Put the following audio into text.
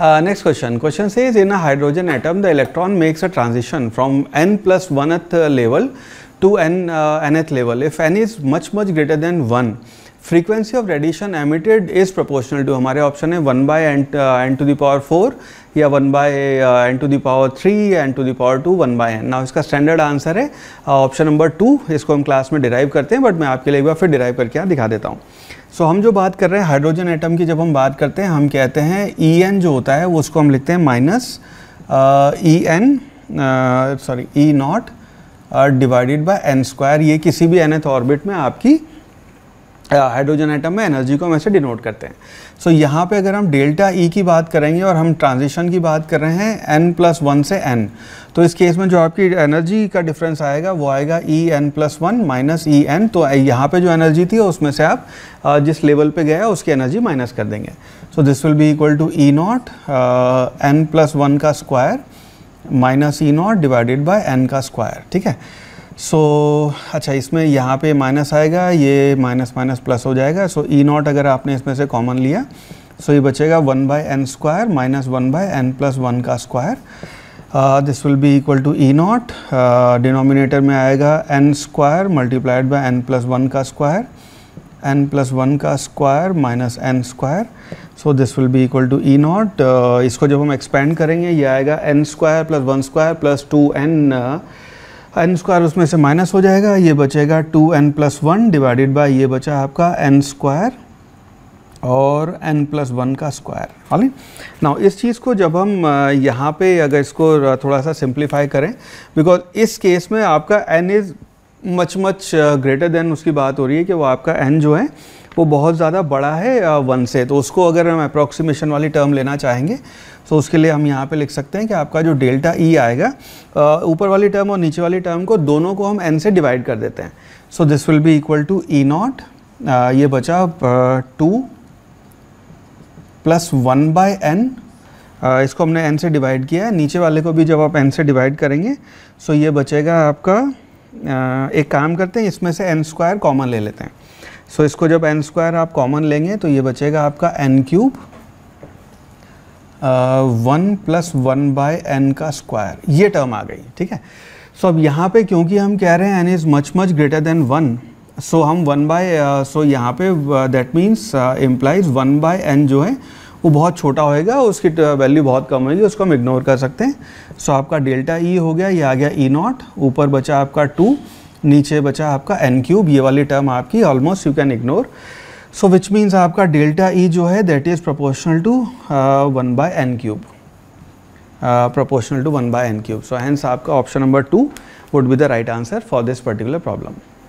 Uh, next question. Question says in a hydrogen atom the electron makes a transition from n plus 1th level to n uh, nth level. If n is much much greater than 1 frequency of radiation emitted is proportional to हमारे option है one by N to the power four या one by N to the power three या N to the power two one by N ना इसका standard answer है option number two इसको हम class में डिराइव करते हैं बट मैं आपके लिए एक बार फिर डिराइव करके यहाँ दिखा देता हूँ सो so, हम जो बात कर रहे हैं हाइड्रोजन एटम की जब हम बात करते हैं हम कहते हैं ई e एन जो होता है वो उसको हम लिखते हैं minus E N sorry E not divided by N square ये किसी भी एनथ ऑर्बिट में आपकी हाइड्रोजन आइटम में एनर्जी को हम ऐसे डिनोट करते हैं सो so, यहाँ पे अगर हम डेल्टा ई e की बात करेंगे और हम ट्रांजिशन की बात कर रहे हैं एन प्लस वन से एन तो इस केस में जो आपकी एनर्जी का डिफरेंस आएगा वो आएगा E N plus one minus E N तो यहाँ पे जो एनर्जी थी उसमें से आप जिस लेवल पे गया उसकी एनर्जी माइनस कर देंगे so this will be equal to E not N plus one का square minus E not divided by N का स्क्वायर ठीक है सो so, अच्छा इसमें यहाँ पे माइनस आएगा ये माइनस माइनस प्लस हो जाएगा सो ई नॉट अगर आपने इसमें से कॉमन लिया सो so ये बचेगा one by N square minus one by N plus one का square this will be equal to E not denominator में आएगा N square multiplied by N plus one का स्क्वायर एन प्लस वन का square minus N square so this will be equal to E not इसको जब हम expand करेंगे ये आएगा N square plus one square plus two N N square उसमें से माइनस हो जाएगा ये बचेगा two N plus one divided by ये बचा आपका एन स्क्वायर और एन प्लस वन का स्क्वायर ऑली ना इस चीज़ को जब हम यहाँ पे अगर इसको थोड़ा सा सिंप्लीफाई करें बिकॉज इस केस में आपका N is much much greater than उसकी बात हो रही है कि वो आपका एन जो है वो बहुत ज़्यादा बड़ा है वन uh, से तो उसको अगर हम अप्रोक्सीमेशन वाली टर्म लेना चाहेंगे तो उसके लिए हम यहाँ पे लिख सकते हैं कि आपका जो डेल्टा ई e आएगा uh, ऊपर वाली टर्म और नीचे वाली टर्म को दोनों को हम एन से डिवाइड कर देते हैं so this will be equal to E not ये बचा two plus one by N इसको हमने एन से डिवाइड किया है नीचे वाले को भी जब आप एन से डिवाइड करेंगे सो so ये बचेगा आपका एक काम करते हैं इसमें से एन स्क्वायर कॉमन ले लेते हैं सो so, इसको जब एन स्क्वायर आप कॉमन लेंगे तो ये बचेगा आपका N cube one plus one by N का स्क्वायर ये टर्म आ गई ठीक है सो so, अब यहाँ पे क्योंकि हम कह रहे हैं N is much much greater than one so हम वन बाय सो यहाँ पे that means implies one by N जो है वो बहुत छोटा होएगा उसकी वैल्यू बहुत कम होगी उसको हम इग्नोर कर सकते हैं सो so, आपका डेल्टा ई e हो गया ये आ गया ई e नॉट ऊपर बचा आपका टू नीचे बचा आपका एन क्यूब ये वाली टर्म आपकी almost you can ignore so which means आपका डेल्टा ई e जो है that is proportional to one by N cube proportional to one by N cube so hence आपका option number two would be the right answer for this particular problem